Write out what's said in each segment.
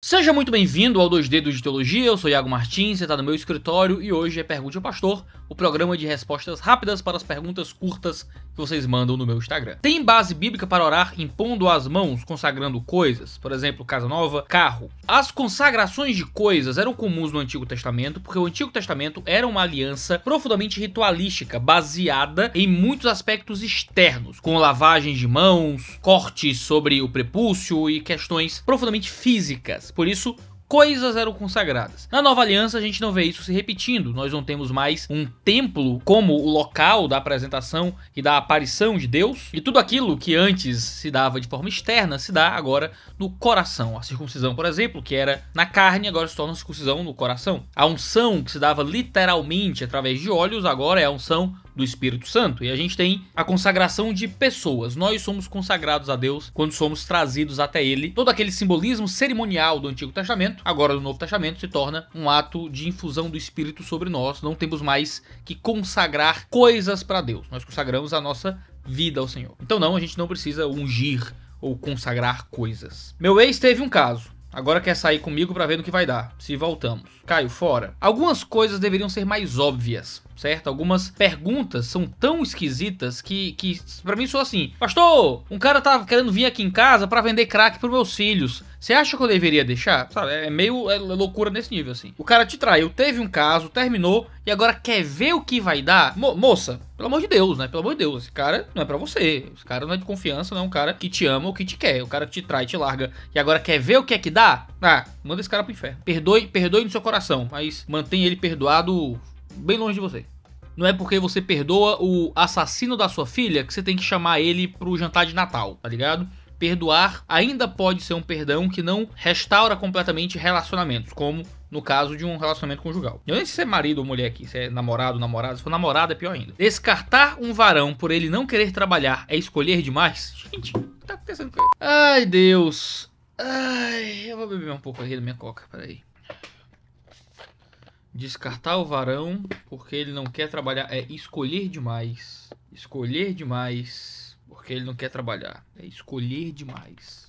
Seja muito bem-vindo ao 2 Dedos de Teologia, eu sou Iago Martins, você está no meu escritório e hoje é Pergunte ao Pastor, o programa de respostas rápidas para as perguntas curtas que vocês mandam no meu Instagram. Tem base bíblica para orar impondo as mãos, consagrando coisas, por exemplo, casa nova, carro. As consagrações de coisas eram comuns no Antigo Testamento, porque o Antigo Testamento era uma aliança profundamente ritualística, baseada em muitos aspectos externos, com lavagens de mãos, cortes sobre o prepúcio e questões profundamente físicas. Por isso, coisas eram consagradas. Na nova aliança a gente não vê isso se repetindo, nós não temos mais um templo como o local da apresentação e da aparição de Deus, e tudo aquilo que antes se dava de forma externa se dá agora no coração. A circuncisão, por exemplo, que era na carne, agora se torna circuncisão no coração. A unção que se dava literalmente através de olhos, agora é a unção do Espírito Santo. E a gente tem a consagração de pessoas. Nós somos consagrados a Deus quando somos trazidos até Ele. Todo aquele simbolismo cerimonial do Antigo Testamento, agora do Novo Testamento, se torna um ato de infusão do Espírito sobre nós. Não temos mais que consagrar coisas para Deus. Nós consagramos a nossa vida ao Senhor. Então, não, a gente não precisa ungir ou consagrar coisas. Meu ex teve um caso. Agora quer sair comigo para ver no que vai dar. Se voltamos. Caio, fora. Algumas coisas deveriam ser mais óbvias, certo? Algumas perguntas são tão esquisitas que, que para mim sou assim. Pastor, um cara tá querendo vir aqui em casa para vender crack pros meus filhos. Você acha que eu deveria deixar? Sabe, é meio é loucura nesse nível, assim. O cara te traiu, teve um caso, terminou e agora quer ver o que vai dar? Mo moça, pelo amor de Deus, né? Pelo amor de Deus, esse cara não é para você. Esse cara não é de confiança, não é um cara que te ama ou que te quer. O cara que te trai, te larga e agora quer ver o que é que dá? Ah, manda esse cara pro inferno. Perdoe, perdoe no seu coração, mas mantenha ele perdoado bem longe de você. Não é porque você perdoa o assassino da sua filha que você tem que chamar ele pro jantar de Natal, tá ligado? Perdoar ainda pode ser um perdão que não restaura completamente relacionamentos, como no caso de um relacionamento conjugal. Eu nem sei se é marido ou mulher aqui, se é namorado, ou namorada, se for namorada é pior ainda. Descartar um varão por ele não querer trabalhar é escolher demais? Gente, o que tá acontecendo com ele? Ai, Deus. Ai, eu vou beber um pouco aqui da minha coca, peraí. Descartar o varão porque ele não quer trabalhar é escolher demais. Escolher demais porque ele não quer trabalhar. É escolher demais.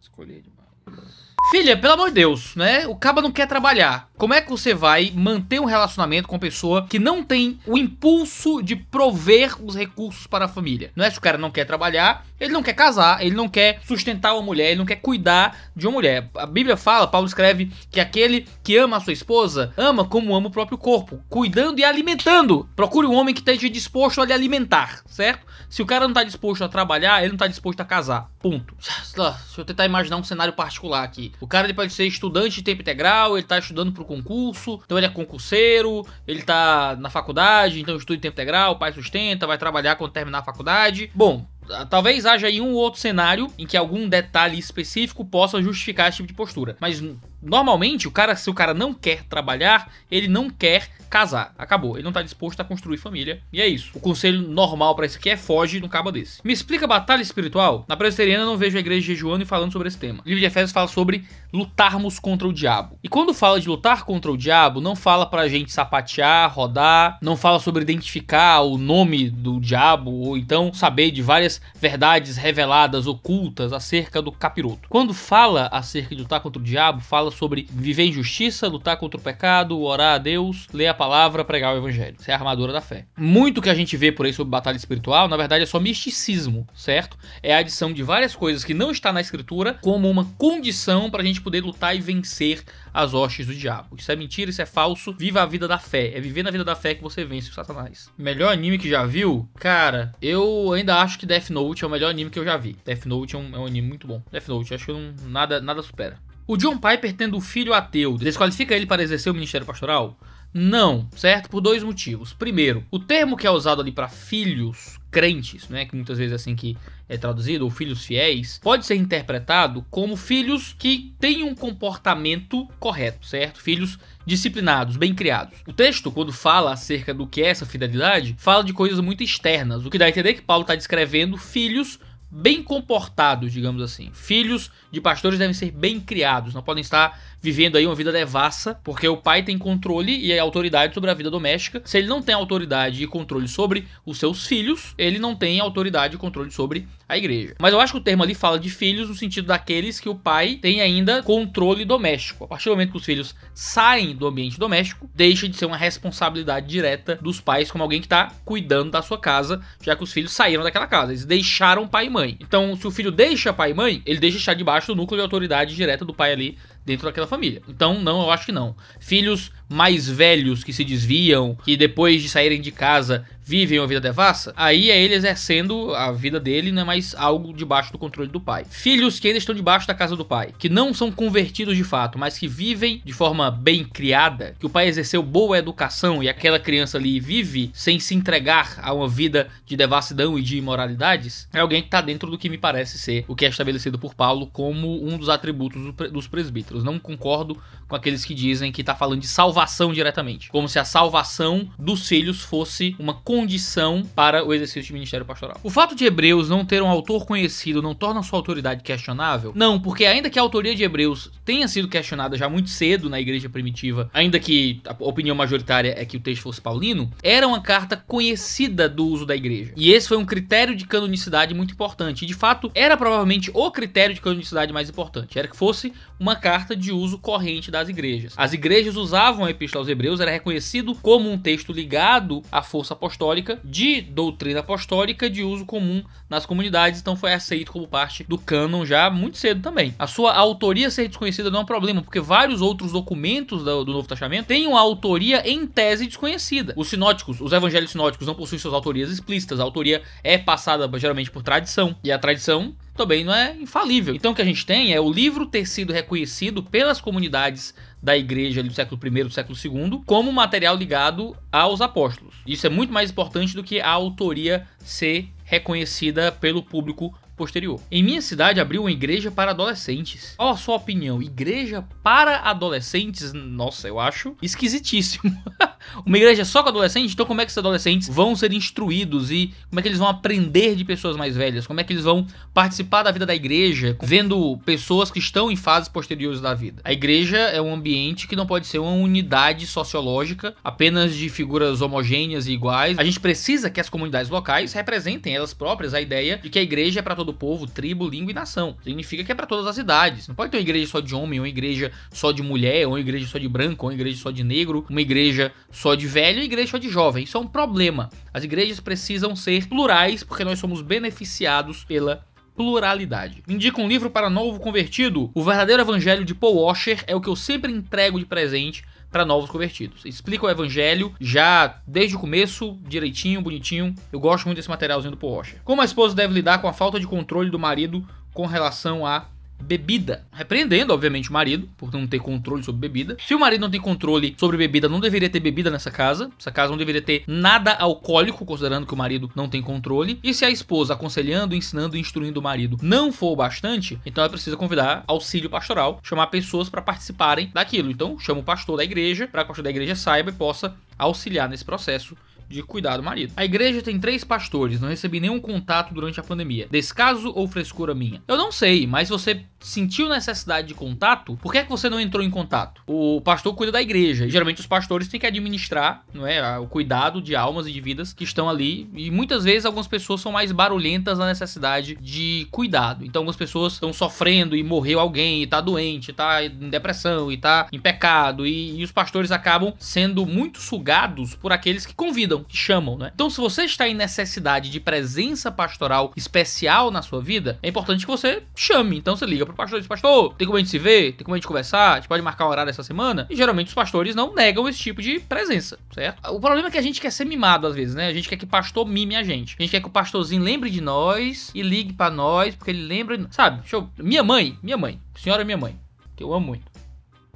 Escolher demais. Filha, pelo amor de Deus, né? O caba não quer trabalhar. Como é que você vai manter um relacionamento com uma pessoa que não tem o impulso de prover os recursos para a família? Não é se o cara não quer trabalhar, ele não quer casar, ele não quer sustentar uma mulher, ele não quer cuidar de uma mulher. A Bíblia fala, Paulo escreve que aquele que ama a sua esposa, ama como ama o próprio corpo, cuidando e alimentando. Procure um homem que esteja disposto a lhe alimentar, certo? Se o cara não está disposto a trabalhar, ele não está disposto a casar. Ponto. Deixa eu tentar imaginar um cenário particular aqui. O cara ele pode ser estudante de tempo integral, ele está estudando para o concurso, então ele é concurseiro, ele está na faculdade, então estuda em tempo integral, o pai sustenta, vai trabalhar quando terminar a faculdade. Bom, Talvez haja aí um ou outro cenário em que algum detalhe específico possa justificar esse tipo de postura, mas normalmente, o cara, se o cara não quer trabalhar, ele não quer casar. Acabou. Ele não tá disposto a construir família. E é isso. O conselho normal para isso aqui é foge de um cabo desse. Me explica batalha espiritual? Na presbiteriana não vejo a igreja jejuando e falando sobre esse tema. O livro de Efésios fala sobre lutarmos contra o diabo. E quando fala de lutar contra o diabo, não fala pra gente sapatear, rodar, não fala sobre identificar o nome do diabo ou então saber de várias verdades reveladas, ocultas acerca do capiroto. Quando fala acerca de lutar contra o diabo, fala sobre viver em justiça, lutar contra o pecado, orar a Deus, ler a palavra, pregar o evangelho. Isso é a armadura da fé. Muito que a gente vê por aí sobre batalha espiritual, na verdade, é só misticismo, certo? É a adição de várias coisas que não está na escritura como uma condição para a gente poder lutar e vencer as hostes do diabo. Isso é mentira, isso é falso. Viva a vida da fé. É viver na vida da fé que você vence o Satanás. Melhor anime que já viu? Cara, eu ainda acho que Death Note é o melhor anime que eu já vi. Death Note é um, é um anime muito bom. Death Note, acho que não, nada, nada supera. O John Piper tendo um filho ateu desqualifica ele para exercer o ministério pastoral? Não, certo? Por dois motivos. Primeiro, o termo que é usado ali para filhos crentes, né, que muitas vezes é assim que é traduzido, ou filhos fiéis, pode ser interpretado como filhos que têm um comportamento correto, certo? Filhos disciplinados, bem criados. O texto, quando fala acerca do que é essa fidelidade, fala de coisas muito externas, o que dá a entender que Paulo está descrevendo filhos bem comportados, digamos assim. Filhos de pastores devem ser bem criados, não podem estar vivendo aí uma vida devassa, porque o pai tem controle e autoridade sobre a vida doméstica. Se ele não tem autoridade e controle sobre os seus filhos, ele não tem autoridade e controle sobre a igreja. Mas eu acho que o termo ali fala de filhos no sentido daqueles que o pai tem ainda controle doméstico. A partir do momento que os filhos saem do ambiente doméstico, deixa de ser uma responsabilidade direta dos pais como alguém que está cuidando da sua casa, já que os filhos saíram daquela casa, eles deixaram pai e mãe mãe. Então, se o filho deixa pai e mãe, ele deixa estar debaixo do núcleo de autoridade direta do pai ali, dentro daquela família. Então, não, eu acho que não. Filhos mais velhos que se desviam, que depois de saírem de casa vivem uma vida devassa, aí é ele exercendo a vida dele, não é mais algo debaixo do controle do pai. Filhos que ainda estão debaixo da casa do pai, que não são convertidos de fato, mas que vivem de forma bem criada, que o pai exerceu boa educação e aquela criança ali vive sem se entregar a uma vida de devassidão e de imoralidades, é alguém que está dentro do que me parece ser o que é estabelecido por Paulo como um dos atributos dos presbíteros. Não concordo com aqueles que dizem que está falando de salvação diretamente, como se a salvação dos filhos fosse uma condição para o exercício de ministério pastoral. O fato de Hebreus não ter um autor conhecido não torna sua autoridade questionável? Não, porque ainda que a autoria de Hebreus tenha sido questionada já muito cedo na igreja primitiva, ainda que a opinião majoritária é que o texto fosse paulino, era uma carta conhecida do uso da igreja. E esse foi um critério de canonicidade muito importante. E de fato, era provavelmente o critério de canonicidade mais importante. Era que fosse uma carta carta de uso corrente das igrejas. As igrejas usavam a Epístola aos Hebreus, era reconhecido como um texto ligado à força apostólica, de doutrina apostólica, de uso comum nas comunidades, então foi aceito como parte do cânon já muito cedo também. A sua autoria ser desconhecida não é um problema, porque vários outros documentos do, Novo Testamento têm uma autoria em tese desconhecida. Os sinóticos, os evangelhos sinóticos não possuem suas autorias explícitas, a autoria é passada geralmente por tradição, e a tradição também não é infalível. Então o que a gente tem é o livro ter sido reconhecido pelas comunidades da igreja do século I, do século II, como material ligado aos apóstolos. Isso é muito mais importante do que a autoria ser reconhecida pelo público posterior. Em minha cidade abriu uma igreja para adolescentes. Qual a sua opinião? Igreja para adolescentes? Nossa, eu acho esquisitíssimo. uma igreja só com adolescentes? Então como é que esses adolescentes vão ser instruídos e como é que eles vão aprender de pessoas mais velhas? Como é que eles vão participar da vida da igreja vendo pessoas que estão em fases posteriores da vida? A igreja é um ambiente que não pode ser uma unidade sociológica apenas de figuras homogêneas e iguais. A gente precisa que as comunidades locais representem elas próprias a ideia de que a igreja é para todo povo, tribo, língua e nação. Significa que é para todas as idades. Não pode ter uma igreja só de homem, uma igreja só de mulher, uma igreja só de branco, uma igreja só de negro, uma igreja só de velho e uma igreja só de jovem. Isso é um problema. As igrejas precisam ser plurais porque nós somos beneficiados pela pluralidade. Indica um livro para novo convertido. O verdadeiro evangelho de Paul Washer é o que eu sempre entrego de presente para novos convertidos. Explica o evangelho já desde o começo, direitinho, bonitinho. Eu gosto muito desse materialzinho do Paul Rocha. Como a esposa deve lidar com a falta de controle do marido com relação a bebida. Repreendendo, obviamente, o marido por não ter controle sobre bebida. Se o marido não tem controle sobre bebida, não deveria ter bebida nessa casa. Essa casa não deveria ter nada alcoólico, considerando que o marido não tem controle. E se a esposa aconselhando, ensinando e instruindo o marido não for o bastante, então ela precisa convidar auxílio pastoral, chamar pessoas para participarem daquilo. Então, chama o pastor da igreja, para que o pastor da igreja saiba e possa auxiliar nesse processo de cuidar do marido. A igreja tem três pastores, não recebi nenhum contato durante a pandemia. Descaso ou frescura minha? Eu não sei, mas você sentiu necessidade de contato, por que é que você não entrou em contato? O pastor cuida da igreja. E, geralmente os pastores têm que administrar, não é, o cuidado de almas e de vidas que estão ali. E muitas vezes algumas pessoas são mais barulhentas na necessidade de cuidado. Então algumas pessoas estão sofrendo e morreu alguém, e tá doente, e tá em depressão, e tá em pecado. E, e os pastores acabam sendo muito sugados por aqueles que convidam o que chamam, né? Então, se você está em necessidade de presença pastoral especial na sua vida, é importante que você chame. Então, você liga pro pastor e diz: Pastor, tem como a gente se ver? Tem como a gente conversar? A gente pode marcar um horário essa semana? E geralmente os pastores não negam esse tipo de presença, certo? O problema é que a gente quer ser mimado às vezes, né? A gente quer que o pastor mime a gente. A gente quer que o pastorzinho lembre de nós e ligue para nós, porque ele lembra, sabe? Deixa eu... Minha mãe, minha mãe, senhora minha mãe, que eu amo muito.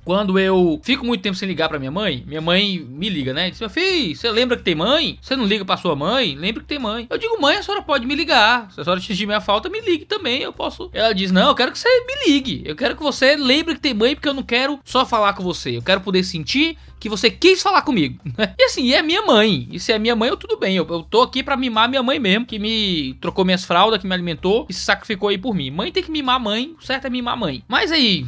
Quando eu fico muito tempo sem ligar para minha mãe, minha mãe me liga, né? Diz: Meu filho, você lembra que tem mãe? Você não liga para sua mãe? Lembra que tem mãe. Eu digo: Mãe, a senhora pode me ligar. Se a senhora sentir minha falta, me ligue também. Eu posso. Ela diz: Não, eu quero que você me ligue. Eu quero que você lembre que tem mãe, porque eu não quero só falar com você. Eu quero poder sentir que você quis falar comigo. Né? e assim, é minha mãe. E se é minha mãe, eu tudo bem. Eu, eu tô aqui para mimar minha mãe mesmo, que me trocou minhas fraldas, que me alimentou e se sacrificou aí por mim. Mãe tem que mimar a mãe, o certo é mimar a mãe. Mas aí,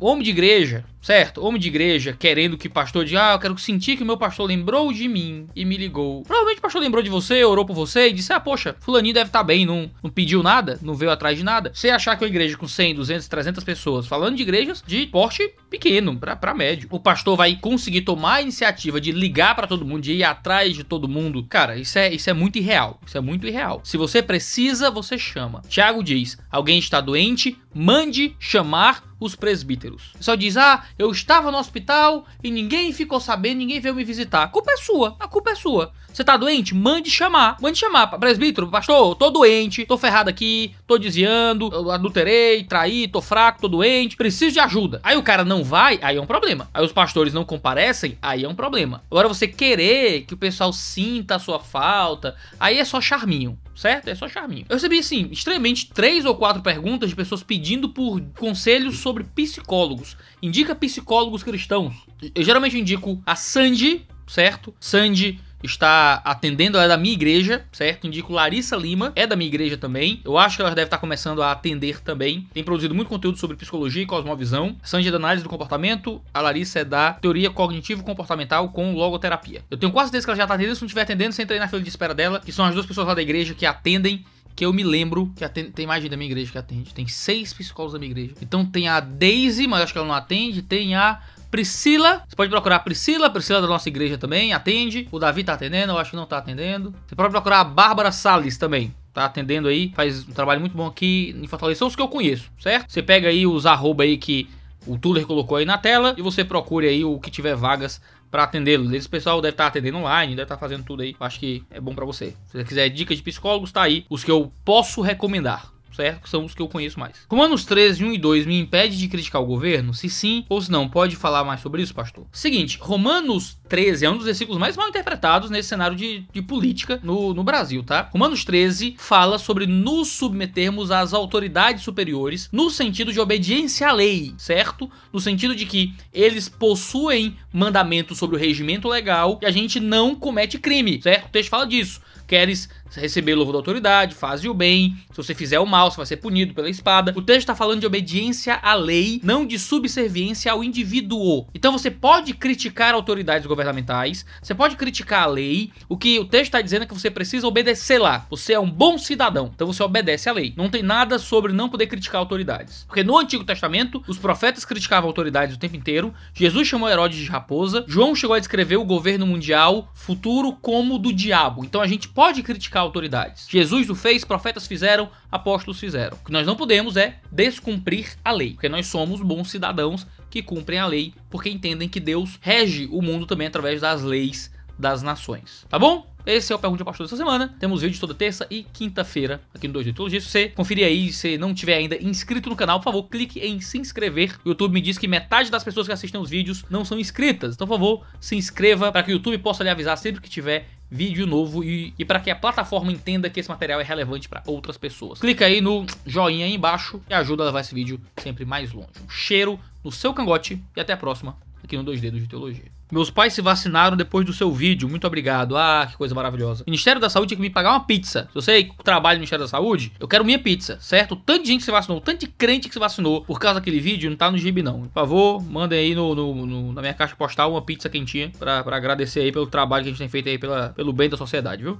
homem de igreja, certo? Homem de igreja querendo que pastor diga, ah, eu quero sentir que o meu pastor lembrou de mim e me ligou. Provavelmente o pastor lembrou de você, orou por você e disse, ah, poxa, fulaninho deve estar tá bem, não, não pediu nada, não veio atrás de nada. Você achar que uma igreja com 100, 200, 300 pessoas, falando de igrejas de porte pequeno, para médio. O pastor vai conseguir tomar a iniciativa de ligar para todo mundo, de ir atrás de todo mundo. Cara, isso é, isso é muito irreal. Isso é muito irreal. Se você precisa, você chama. Tiago diz: alguém está doente, mande chamar os presbíteros. Só diz: Ah, eu estava no hospital e ninguém ficou sabendo, ninguém veio me visitar. A culpa é sua, a culpa é sua. Você tá doente? Mande chamar. Mande chamar. Presbítero, pastor, tô doente, tô ferrado aqui, tô desviando, adulterei, traí, tô fraco, tô doente, preciso de ajuda. Aí o cara não vai, aí é um problema. Aí os pastores não comparecem, aí é um problema. Agora você querer que o pessoal sinta a sua falta, aí é só charminho, certo? É só charminho. Eu recebi, assim, extremamente três ou quatro perguntas de pessoas pedindo pedindo por conselhos sobre psicólogos. Indica psicólogos cristãos. Eu geralmente indico a Sandy, certo? Sandy está atendendo, ela é da minha igreja, certo? Indico Larissa Lima, é da minha igreja também. Eu acho que ela deve estar começando a atender também. Tem produzido muito conteúdo sobre psicologia e cosmovisão. Sandy é da análise do comportamento, a Larissa é da teoria cognitivo-comportamental com logoterapia. Eu tenho quase certeza que ela já está atendendo, se não estiver atendendo, você entra aí na fila de espera dela, que são as duas pessoas lá da igreja que atendem que eu me lembro que atende, tem mais gente da minha igreja que atende. Tem seis psicólogos da minha igreja. Então tem a Daisy, mas acho que ela não atende. Tem a Priscila. Você pode procurar a Priscila, Priscila da nossa igreja também, atende. O Davi tá atendendo, eu acho que não tá atendendo. Você pode procurar a Bárbara Salles também. Tá atendendo aí, faz um trabalho muito bom aqui em Fortaleza. São os que eu conheço, certo? Você pega aí os arroba aí que o Tuller colocou aí na tela e você procure aí o que tiver vagas para atendê-los. Esse pessoal deve estar tá atendendo online, deve estar tá fazendo tudo aí. Acho que é bom para você. Se você quiser dica de psicólogos, tá aí os que eu posso recomendar certo? Que são os que eu conheço mais. Romanos 13, 1 e 2 me impede de criticar o governo? Se sim ou se não, pode falar mais sobre isso, pastor? Seguinte, Romanos 13 é um dos versículos mais mal interpretados nesse cenário de, de política no, no Brasil, tá? Romanos 13 fala sobre nos submetermos às autoridades superiores no sentido de obediência à lei, certo? No sentido de que eles possuem mandamentos sobre o regimento legal e a gente não comete crime, certo? O texto fala disso. Queres receber louvo da autoridade, faz o bem, se você fizer o mal, você vai ser punido pela espada. O texto está falando de obediência à lei, não de subserviência ao indivíduo. Então você pode criticar autoridades governamentais, você pode criticar a lei, o que o texto está dizendo é que você precisa obedecer lá. Você é um bom cidadão, então você obedece à lei. Não tem nada sobre não poder criticar autoridades. Porque no Antigo Testamento, os profetas criticavam autoridades o tempo inteiro, Jesus chamou Herodes de raposa, João chegou a descrever o governo mundial futuro como do diabo. Então a gente pode criticar autoridades. Jesus o fez, profetas fizeram, apóstolos fizeram. O que nós não podemos é descumprir a lei, porque nós somos bons cidadãos que cumprem a lei, porque entendem que Deus rege o mundo também através das leis das nações. Tá bom? Esse é o Pergunte ao Pastor dessa semana. Temos vídeos toda terça e quinta-feira aqui no de Teologia. Se você conferir aí, se não tiver ainda inscrito no canal, por favor, clique em se inscrever. O YouTube me diz que metade das pessoas que assistem os vídeos não são inscritas. Então, por favor, se inscreva para que o YouTube possa lhe avisar sempre que tiver vídeo novo e, e para que a plataforma entenda que esse material é relevante para outras pessoas. Clica aí no joinha aí embaixo e ajuda a levar esse vídeo sempre mais longe. Um cheiro no seu cangote e até a próxima aqui no 2 Dedos de Teologia. Meus pais se vacinaram depois do seu vídeo. Muito obrigado. Ah, que coisa maravilhosa. Ministério da Saúde tinha que me pagar uma pizza. Se eu sei que trabalho no Ministério da Saúde, eu quero minha pizza, certo? Tanto de gente que se vacinou, tanto de crente que se vacinou por causa daquele vídeo, não tá no gibi, não. Por favor, mandem aí no, no, no, na minha caixa postal uma pizza quentinha pra, pra agradecer aí pelo trabalho que a gente tem feito aí pela, pelo bem da sociedade, viu?